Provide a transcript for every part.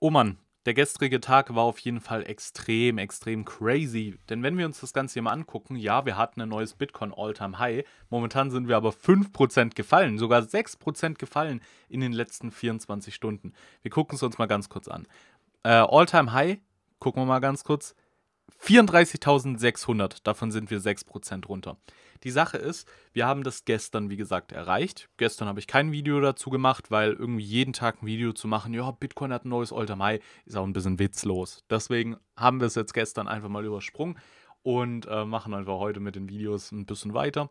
Oh Mann, der gestrige Tag war auf jeden Fall extrem, extrem crazy. Denn wenn wir uns das Ganze hier mal angucken, ja, wir hatten ein neues Bitcoin All-Time High. Momentan sind wir aber 5% gefallen, sogar 6% gefallen in den letzten 24 Stunden. Wir gucken es uns mal ganz kurz an. Äh, All-Time High, gucken wir mal ganz kurz. 34.600, davon sind wir 6% runter. Die Sache ist, wir haben das gestern, wie gesagt, erreicht. Gestern habe ich kein Video dazu gemacht, weil irgendwie jeden Tag ein Video zu machen, ja, Bitcoin hat ein neues All-Time High, ist auch ein bisschen witzlos. Deswegen haben wir es jetzt gestern einfach mal übersprungen und äh, machen einfach heute mit den Videos ein bisschen weiter.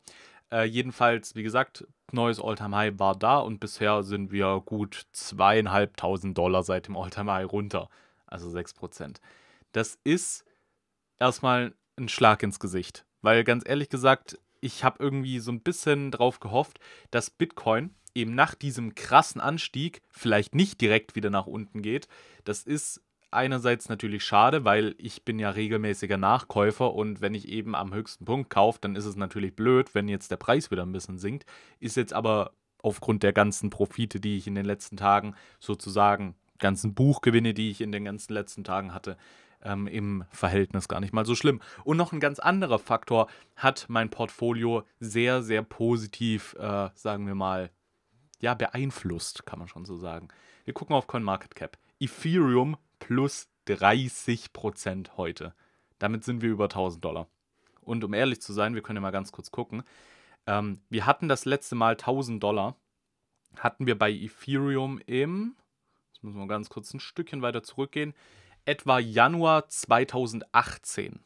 Äh, jedenfalls, wie gesagt, neues All-Time-High war da und bisher sind wir gut zweieinhalbtausend Dollar seit dem All-Time-High runter. Also 6%. Das ist erstmal ein Schlag ins Gesicht. Weil ganz ehrlich gesagt, ich habe irgendwie so ein bisschen drauf gehofft, dass Bitcoin eben nach diesem krassen Anstieg vielleicht nicht direkt wieder nach unten geht. Das ist einerseits natürlich schade, weil ich bin ja regelmäßiger Nachkäufer und wenn ich eben am höchsten Punkt kaufe, dann ist es natürlich blöd, wenn jetzt der Preis wieder ein bisschen sinkt. Ist jetzt aber aufgrund der ganzen Profite, die ich in den letzten Tagen sozusagen ganzen Buchgewinne, die ich in den ganzen letzten Tagen hatte, ähm, im Verhältnis gar nicht mal so schlimm. Und noch ein ganz anderer Faktor hat mein Portfolio sehr, sehr positiv, äh, sagen wir mal, ja, beeinflusst, kann man schon so sagen. Wir gucken auf CoinMarketCap. Ethereum plus 30 Prozent heute. Damit sind wir über 1000 Dollar. Und um ehrlich zu sein, wir können ja mal ganz kurz gucken. Ähm, wir hatten das letzte Mal 1000 Dollar. Hatten wir bei Ethereum im, jetzt müssen wir ganz kurz ein Stückchen weiter zurückgehen, etwa Januar 2018.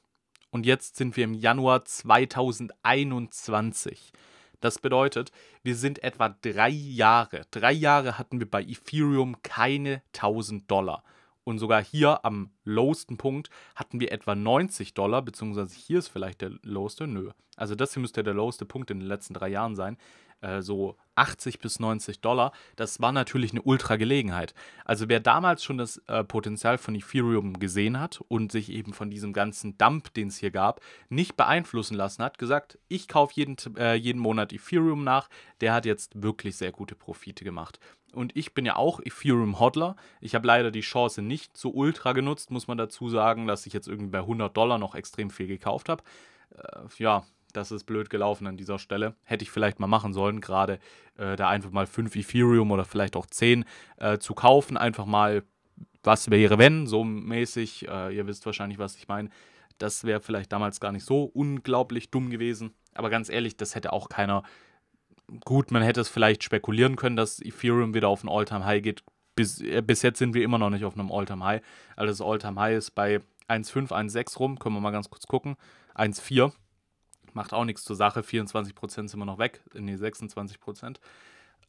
Und jetzt sind wir im Januar 2021. Das bedeutet, wir sind etwa drei Jahre. Drei Jahre hatten wir bei Ethereum keine 1000 Dollar. Und sogar hier am lowsten Punkt hatten wir etwa 90 Dollar, beziehungsweise hier ist vielleicht der lowste, nö. Also das hier müsste der lowste Punkt in den letzten drei Jahren sein äh, so 80 bis 90 Dollar. Das war natürlich eine Ultra-Gelegenheit. Also wer damals schon das äh, Potenzial von Ethereum gesehen hat und sich eben von diesem ganzen Dump, den es hier gab, nicht beeinflussen lassen hat, gesagt, ich kaufe jeden, äh, jeden Monat Ethereum nach, der hat jetzt wirklich sehr gute Profite gemacht. Und ich bin ja auch Ethereum-Hodler. Ich habe leider die Chance nicht so ultra genutzt, muss man dazu sagen, dass ich jetzt irgendwie bei 100 Dollar noch extrem viel gekauft habe. Äh, ja, das ist blöd gelaufen an dieser Stelle. Hätte ich vielleicht mal machen sollen, gerade äh, da einfach mal 5 Ethereum oder vielleicht auch 10 äh, zu kaufen. Einfach mal, was wäre wenn, so mäßig. Äh, ihr wisst wahrscheinlich, was ich meine. Das wäre vielleicht damals gar nicht so unglaublich dumm gewesen. Aber ganz ehrlich, das hätte auch keiner. Gut, man hätte es vielleicht spekulieren können, dass Ethereum wieder auf ein All-Time-High geht. Bis, äh, bis jetzt sind wir immer noch nicht auf einem All-Time-High. Also das All-Time-High ist bei 1,5, 1,6 rum. Können wir mal ganz kurz gucken. 1,4 macht auch nichts zur Sache. 24 Prozent sind wir noch weg, nee, 26 Prozent.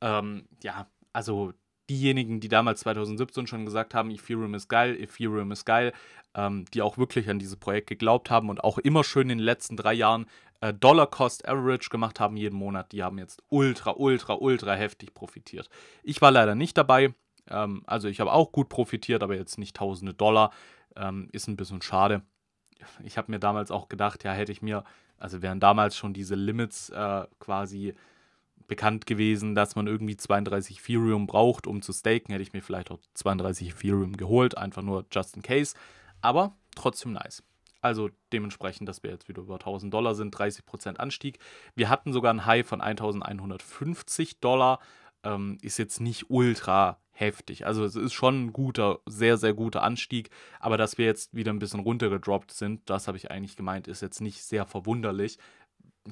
Ähm, ja, also diejenigen, die damals 2017 schon gesagt haben, Ethereum ist geil, Ethereum ist geil, ähm, die auch wirklich an dieses Projekt geglaubt haben und auch immer schön in den letzten drei Jahren äh, Dollar Cost Average gemacht haben jeden Monat, die haben jetzt ultra, ultra, ultra heftig profitiert. Ich war leider nicht dabei, ähm, also ich habe auch gut profitiert, aber jetzt nicht tausende Dollar, ähm, ist ein bisschen schade. Ich habe mir damals auch gedacht, ja, hätte ich mir also wären damals schon diese Limits äh, quasi bekannt gewesen, dass man irgendwie 32 Ethereum braucht, um zu staken, hätte ich mir vielleicht auch 32 Ethereum geholt, einfach nur just in case. Aber trotzdem nice. Also dementsprechend, dass wir jetzt wieder über 1000 Dollar sind, 30% Anstieg. Wir hatten sogar ein High von 1150 Dollar. Ähm, ist jetzt nicht ultra heftig. Also es ist schon ein guter, sehr, sehr guter Anstieg. Aber dass wir jetzt wieder ein bisschen runtergedroppt sind, das habe ich eigentlich gemeint, ist jetzt nicht sehr verwunderlich.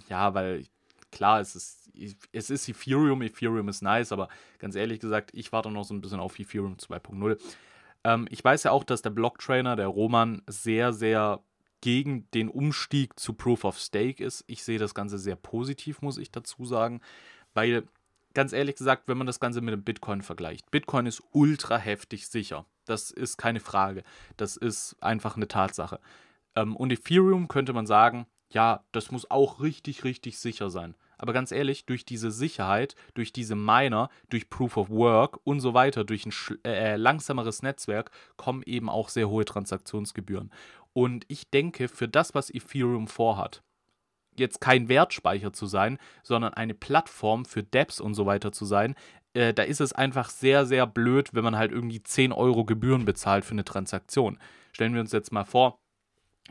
Ja, weil klar, es ist, es ist Ethereum, Ethereum ist nice, aber ganz ehrlich gesagt, ich warte noch so ein bisschen auf Ethereum 2.0. Ähm, ich weiß ja auch, dass der Blocktrainer, der Roman, sehr, sehr gegen den Umstieg zu Proof of Stake ist. Ich sehe das Ganze sehr positiv, muss ich dazu sagen, weil ganz ehrlich gesagt, wenn man das Ganze mit dem Bitcoin vergleicht, Bitcoin ist ultra heftig sicher. Das ist keine Frage. Das ist einfach eine Tatsache. Ähm, und Ethereum könnte man sagen, ja, das muss auch richtig, richtig sicher sein. Aber ganz ehrlich, durch diese Sicherheit, durch diese Miner, durch Proof of Work und so weiter, durch ein äh, äh, langsameres Netzwerk kommen eben auch sehr hohe Transaktionsgebühren. Und ich denke, für das, was Ethereum vorhat, jetzt kein Wertspeicher zu sein, sondern eine Plattform für Dapps und so weiter zu sein, äh, da ist es einfach sehr, sehr blöd, wenn man halt irgendwie 10 Euro Gebühren bezahlt für eine Transaktion. Stellen wir uns jetzt mal vor,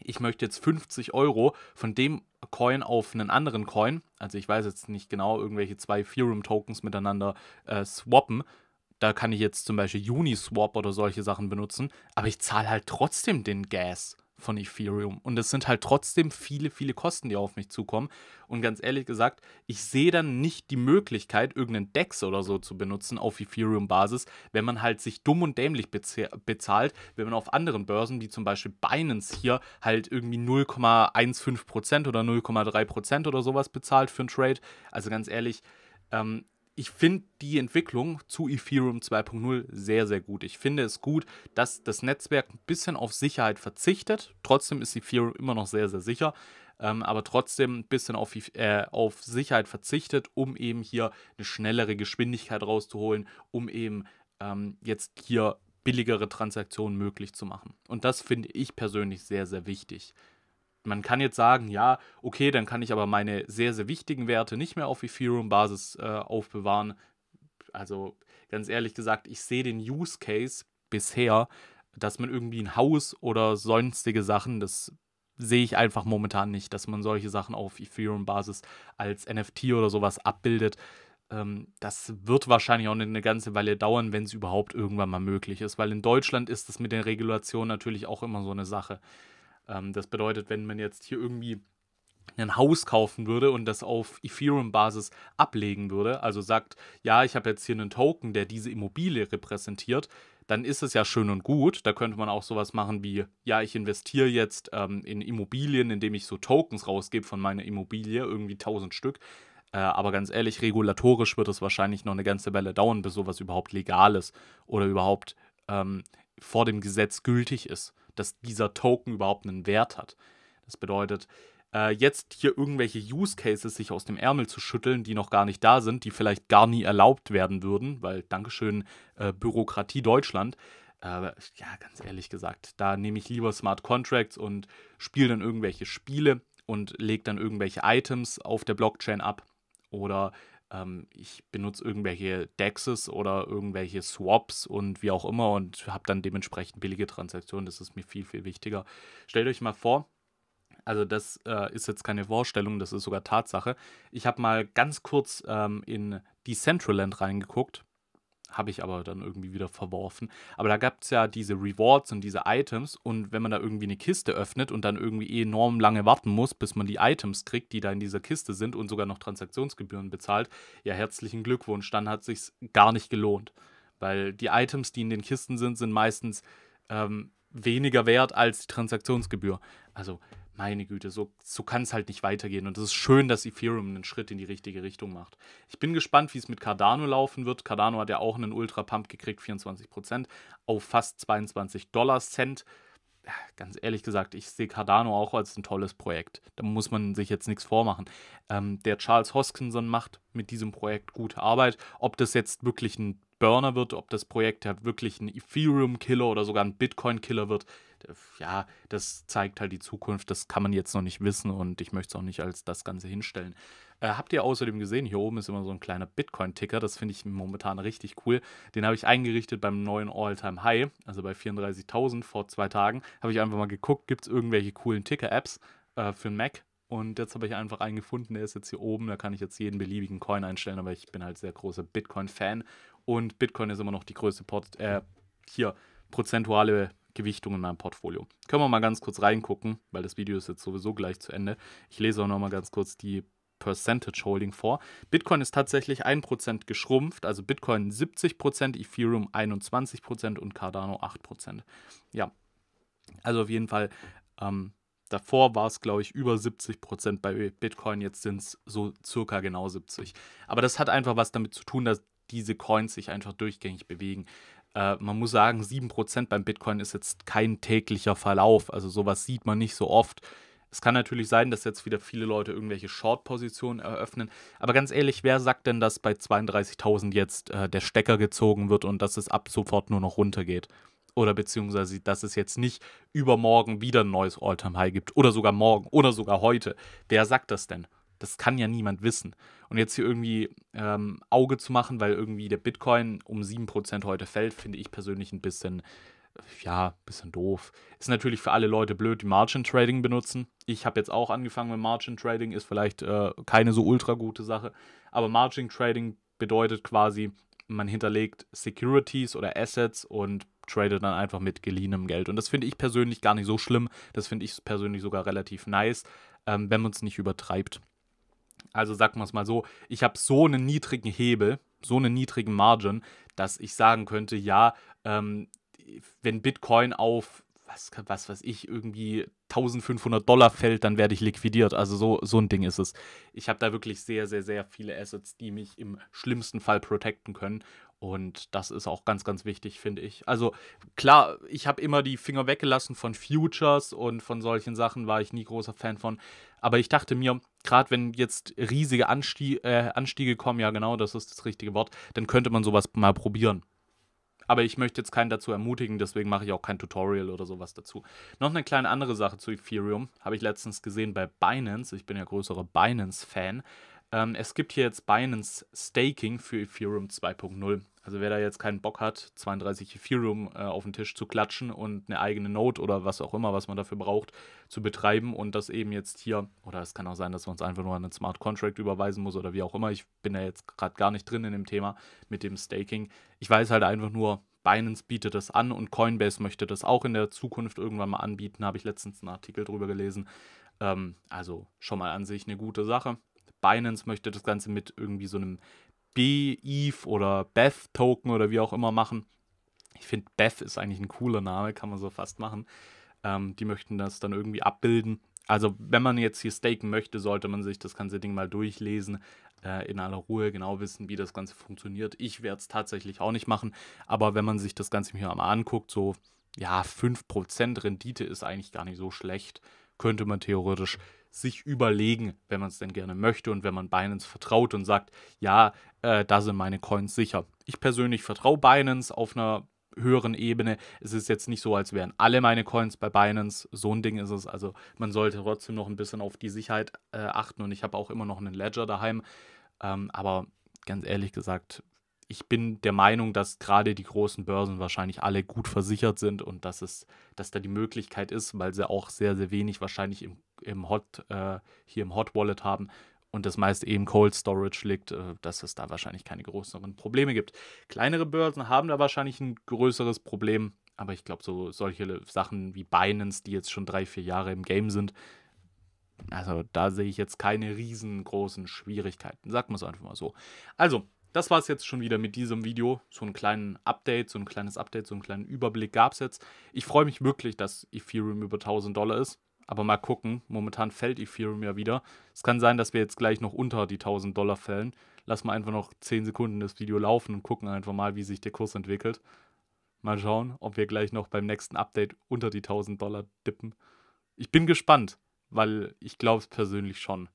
ich möchte jetzt 50 Euro von dem Coin auf einen anderen Coin, also ich weiß jetzt nicht genau, irgendwelche zwei Ethereum-Tokens miteinander äh, swappen. Da kann ich jetzt zum Beispiel Uniswap oder solche Sachen benutzen, aber ich zahle halt trotzdem den Gas von Ethereum. Und es sind halt trotzdem viele, viele Kosten, die auf mich zukommen. Und ganz ehrlich gesagt, ich sehe dann nicht die Möglichkeit, irgendeinen DEX oder so zu benutzen auf Ethereum-Basis, wenn man halt sich dumm und dämlich bezahlt, wenn man auf anderen Börsen, wie zum Beispiel Binance hier, halt irgendwie 0,15% oder 0,3% oder sowas bezahlt für einen Trade. Also ganz ehrlich, ähm, ich finde die Entwicklung zu Ethereum 2.0 sehr, sehr gut. Ich finde es gut, dass das Netzwerk ein bisschen auf Sicherheit verzichtet. Trotzdem ist Ethereum immer noch sehr, sehr sicher. Ähm, aber trotzdem ein bisschen auf, äh, auf Sicherheit verzichtet, um eben hier eine schnellere Geschwindigkeit rauszuholen, um eben ähm, jetzt hier billigere Transaktionen möglich zu machen. Und das finde ich persönlich sehr, sehr wichtig man kann jetzt sagen, ja, okay, dann kann ich aber meine sehr, sehr wichtigen Werte nicht mehr auf Ethereum-Basis äh, aufbewahren. Also ganz ehrlich gesagt, ich sehe den Use Case bisher, dass man irgendwie ein Haus oder sonstige Sachen, das sehe ich einfach momentan nicht, dass man solche Sachen auf Ethereum-Basis als NFT oder sowas abbildet. Ähm, das wird wahrscheinlich auch eine ganze Weile dauern, wenn es überhaupt irgendwann mal möglich ist, weil in Deutschland ist das mit den Regulationen natürlich auch immer so eine Sache. Ähm, das bedeutet, wenn man jetzt hier irgendwie ein Haus kaufen würde und das auf Ethereum-Basis ablegen würde, also sagt, ja, ich habe jetzt hier einen Token, der diese Immobilie repräsentiert, dann ist es ja schön und gut. Da könnte man auch sowas machen wie, ja, ich investiere jetzt ähm, in Immobilien, indem ich so Tokens rausgebe von meiner Immobilie, irgendwie 1000 Stück. Äh, aber ganz ehrlich, regulatorisch wird es wahrscheinlich noch eine ganze Weile dauern, bis sowas überhaupt legal ist oder überhaupt ähm, vor dem Gesetz gültig ist dass dieser Token überhaupt einen Wert hat. Das bedeutet, äh, jetzt hier irgendwelche Use Cases sich aus dem Ärmel zu schütteln, die noch gar nicht da sind, die vielleicht gar nie erlaubt werden würden, weil Dankeschön äh, Bürokratie Deutschland. Äh, ja, ganz ehrlich gesagt, da nehme ich lieber Smart Contracts und spiele dann irgendwelche Spiele und lege dann irgendwelche Items auf der Blockchain ab oder ähm, ich benutze irgendwelche Dexes oder irgendwelche Swaps und wie auch immer und habe dann dementsprechend billige Transaktionen. Das ist mir viel, viel wichtiger. Stellt euch mal vor, also das äh, ist jetzt keine Vorstellung, das ist sogar Tatsache. Ich habe mal ganz kurz ähm, in Decentraland reingeguckt habe ich aber dann irgendwie wieder verworfen. Aber da gab es ja diese Rewards und diese Items und wenn man da irgendwie eine Kiste öffnet und dann irgendwie enorm lange warten muss, bis man die Items kriegt, die da in dieser Kiste sind und sogar noch Transaktionsgebühren bezahlt, ja herzlichen Glückwunsch, dann hat sich gar nicht gelohnt, weil die Items, die in den Kisten sind, sind meistens ähm, weniger wert als die Transaktionsgebühr. Also meine Güte, so, so kann es halt nicht weitergehen. Und es ist schön, dass Ethereum einen Schritt in die richtige Richtung macht. Ich bin gespannt, wie es mit Cardano laufen wird. Cardano hat ja auch einen Ultra-Pump gekriegt, 24%, auf fast 22 Dollar Cent. Ganz ehrlich gesagt, ich sehe Cardano auch als ein tolles Projekt. Da muss man sich jetzt nichts vormachen. Ähm, der Charles Hoskinson macht mit diesem Projekt gute Arbeit. Ob das jetzt wirklich ein Burner wird, ob das Projekt ja wirklich ein Ethereum-Killer oder sogar ein Bitcoin-Killer wird, äh, ja, das zeigt halt die Zukunft, das kann man jetzt noch nicht wissen und ich möchte es auch nicht als das Ganze hinstellen. Äh, habt ihr außerdem gesehen, hier oben ist immer so ein kleiner Bitcoin-Ticker, das finde ich momentan richtig cool. Den habe ich eingerichtet beim neuen All-Time-High, also bei 34.000 vor zwei Tagen. Habe ich einfach mal geguckt, gibt es irgendwelche coolen Ticker-Apps äh, für den Mac? Und jetzt habe ich einfach einen gefunden, der ist jetzt hier oben, da kann ich jetzt jeden beliebigen Coin einstellen, aber ich bin halt sehr großer Bitcoin-Fan und Bitcoin ist immer noch die größte Port äh, hier prozentuale Gewichtung in meinem Portfolio. Können wir mal ganz kurz reingucken, weil das Video ist jetzt sowieso gleich zu Ende. Ich lese auch nochmal ganz kurz die Percentage Holding vor. Bitcoin ist tatsächlich 1% geschrumpft, also Bitcoin 70%, Ethereum 21% und Cardano 8%. Ja, also auf jeden Fall, ähm, davor war es, glaube ich, über 70% bei Bitcoin, jetzt sind es so circa genau 70%. Aber das hat einfach was damit zu tun, dass diese Coins sich einfach durchgängig bewegen. Äh, man muss sagen, 7% beim Bitcoin ist jetzt kein täglicher Verlauf. Also sowas sieht man nicht so oft. Es kann natürlich sein, dass jetzt wieder viele Leute irgendwelche Short-Positionen eröffnen. Aber ganz ehrlich, wer sagt denn, dass bei 32.000 jetzt äh, der Stecker gezogen wird und dass es ab sofort nur noch runtergeht? Oder beziehungsweise, dass es jetzt nicht übermorgen wieder ein neues All-Time-High gibt. Oder sogar morgen. Oder sogar heute. Wer sagt das denn? das kann ja niemand wissen. Und jetzt hier irgendwie ähm, Auge zu machen, weil irgendwie der Bitcoin um 7% heute fällt, finde ich persönlich ein bisschen, ja, bisschen doof. Ist natürlich für alle Leute blöd, die Margin Trading benutzen. Ich habe jetzt auch angefangen mit Margin Trading, ist vielleicht äh, keine so ultra gute Sache. Aber Margin Trading bedeutet quasi, man hinterlegt Securities oder Assets und tradet dann einfach mit geliehenem Geld. Und das finde ich persönlich gar nicht so schlimm. Das finde ich persönlich sogar relativ nice, ähm, wenn man es nicht übertreibt. Also sagen wir es mal so, ich habe so einen niedrigen Hebel, so einen niedrigen Margin, dass ich sagen könnte, ja, ähm, wenn Bitcoin auf was, was weiß ich, irgendwie 1500 Dollar fällt, dann werde ich liquidiert. Also so, so ein Ding ist es. Ich habe da wirklich sehr, sehr, sehr viele Assets, die mich im schlimmsten Fall protecten können. Und das ist auch ganz, ganz wichtig, finde ich. Also klar, ich habe immer die Finger weggelassen von Futures und von solchen Sachen war ich nie großer Fan von. Aber ich dachte mir, gerade wenn jetzt riesige Anstie äh, Anstiege kommen, ja genau, das ist das richtige Wort, dann könnte man sowas mal probieren. Aber ich möchte jetzt keinen dazu ermutigen, deswegen mache ich auch kein Tutorial oder sowas dazu. Noch eine kleine andere Sache zu Ethereum, habe ich letztens gesehen bei Binance. Ich bin ja größerer Binance-Fan. Ähm, es gibt hier jetzt Binance Staking für Ethereum 2.0. Also wer da jetzt keinen Bock hat, 32 Ethereum äh, auf den Tisch zu klatschen und eine eigene Node oder was auch immer, was man dafür braucht, zu betreiben und das eben jetzt hier, oder es kann auch sein, dass man es einfach nur an einen Smart Contract überweisen muss oder wie auch immer. Ich bin da jetzt gerade gar nicht drin in dem Thema mit dem Staking. Ich weiß halt einfach nur, Binance bietet das an und Coinbase möchte das auch in der Zukunft irgendwann mal anbieten. Habe ich letztens einen Artikel drüber gelesen. Ähm, also schon mal an sich eine gute Sache. Binance möchte das Ganze mit irgendwie so einem b BEEF oder Beth-Token oder wie auch immer machen. Ich finde, Beth ist eigentlich ein cooler Name, kann man so fast machen. Ähm, die möchten das dann irgendwie abbilden. Also, wenn man jetzt hier staken möchte, sollte man sich das ganze Ding mal durchlesen, äh, in aller Ruhe genau wissen, wie das Ganze funktioniert. Ich werde es tatsächlich auch nicht machen, aber wenn man sich das Ganze hier mal anguckt, so, ja, 5% Rendite ist eigentlich gar nicht so schlecht. Könnte man theoretisch sich überlegen, wenn man es denn gerne möchte und wenn man Binance vertraut und sagt, ja, äh, da sind meine Coins sicher. Ich persönlich vertraue Binance auf einer höheren Ebene. Es ist jetzt nicht so, als wären alle meine Coins bei Binance. So ein Ding ist es. Also man sollte trotzdem noch ein bisschen auf die Sicherheit äh, achten und ich habe auch immer noch einen Ledger daheim. Ähm, aber ganz ehrlich gesagt, ich bin der Meinung, dass gerade die großen Börsen wahrscheinlich alle gut versichert sind und dass es, dass da die Möglichkeit ist, weil sie auch sehr, sehr wenig wahrscheinlich im, im Hot, äh, hier im Hot Wallet haben und das meist eben Cold Storage liegt, äh, dass es da wahrscheinlich keine größeren Probleme gibt. Kleinere Börsen haben da wahrscheinlich ein größeres Problem, aber ich glaube, so solche Sachen wie Binance, die jetzt schon drei, vier Jahre im Game sind, also da sehe ich jetzt keine riesengroßen Schwierigkeiten. Sagt man es einfach mal so. Also, das war es jetzt schon wieder mit diesem Video. So ein kleinen Update, so ein kleines Update, so einen kleinen Überblick gab es jetzt. Ich freue mich wirklich, dass Ethereum über 1000 Dollar ist. Aber mal gucken, momentan fällt Ethereum ja wieder. Es kann sein, dass wir jetzt gleich noch unter die 1000 Dollar fällen. Lass mal einfach noch 10 Sekunden das Video laufen und gucken einfach mal, wie sich der Kurs entwickelt. Mal schauen, ob wir gleich noch beim nächsten Update unter die 1000 Dollar dippen. Ich bin gespannt, weil ich glaube es persönlich schon.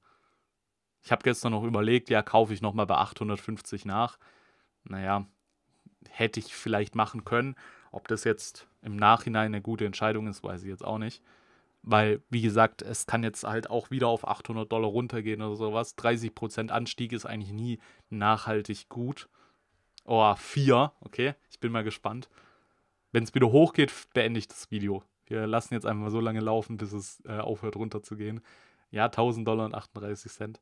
Ich habe gestern noch überlegt, ja, kaufe ich nochmal bei 850 nach. Naja, hätte ich vielleicht machen können. Ob das jetzt im Nachhinein eine gute Entscheidung ist, weiß ich jetzt auch nicht. Weil, wie gesagt, es kann jetzt halt auch wieder auf 800 Dollar runtergehen oder sowas. 30% Anstieg ist eigentlich nie nachhaltig gut. Oh, 4. Okay, ich bin mal gespannt. Wenn es wieder hochgeht, beende ich das Video. Wir lassen jetzt einfach mal so lange laufen, bis es äh, aufhört runterzugehen. Ja, 1000 Dollar und 38 Cent.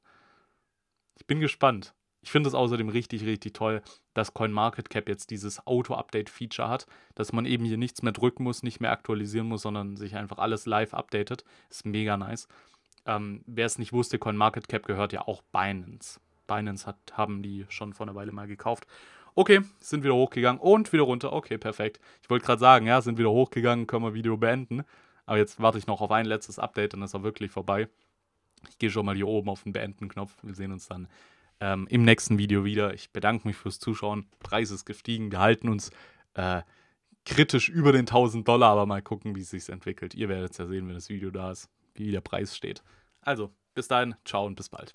Ich bin gespannt. Ich finde es außerdem richtig, richtig toll, dass CoinMarketCap jetzt dieses Auto-Update-Feature hat, dass man eben hier nichts mehr drücken muss, nicht mehr aktualisieren muss, sondern sich einfach alles live updatet. Ist mega nice. Ähm, Wer es nicht wusste, CoinMarketCap gehört ja auch Binance. Binance hat, haben die schon vor einer Weile mal gekauft. Okay, sind wieder hochgegangen und wieder runter. Okay, perfekt. Ich wollte gerade sagen, ja, sind wieder hochgegangen, können wir Video beenden. Aber jetzt warte ich noch auf ein letztes Update, dann ist er wirklich vorbei. Ich gehe schon mal hier oben auf den Beenden-Knopf. Wir sehen uns dann ähm, im nächsten Video wieder. Ich bedanke mich fürs Zuschauen. Preis ist gestiegen. Wir halten uns äh, kritisch über den 1000 Dollar, aber mal gucken, wie es sich entwickelt. Ihr werdet es ja sehen, wenn das Video da ist, wie der Preis steht. Also, bis dahin, ciao und bis bald.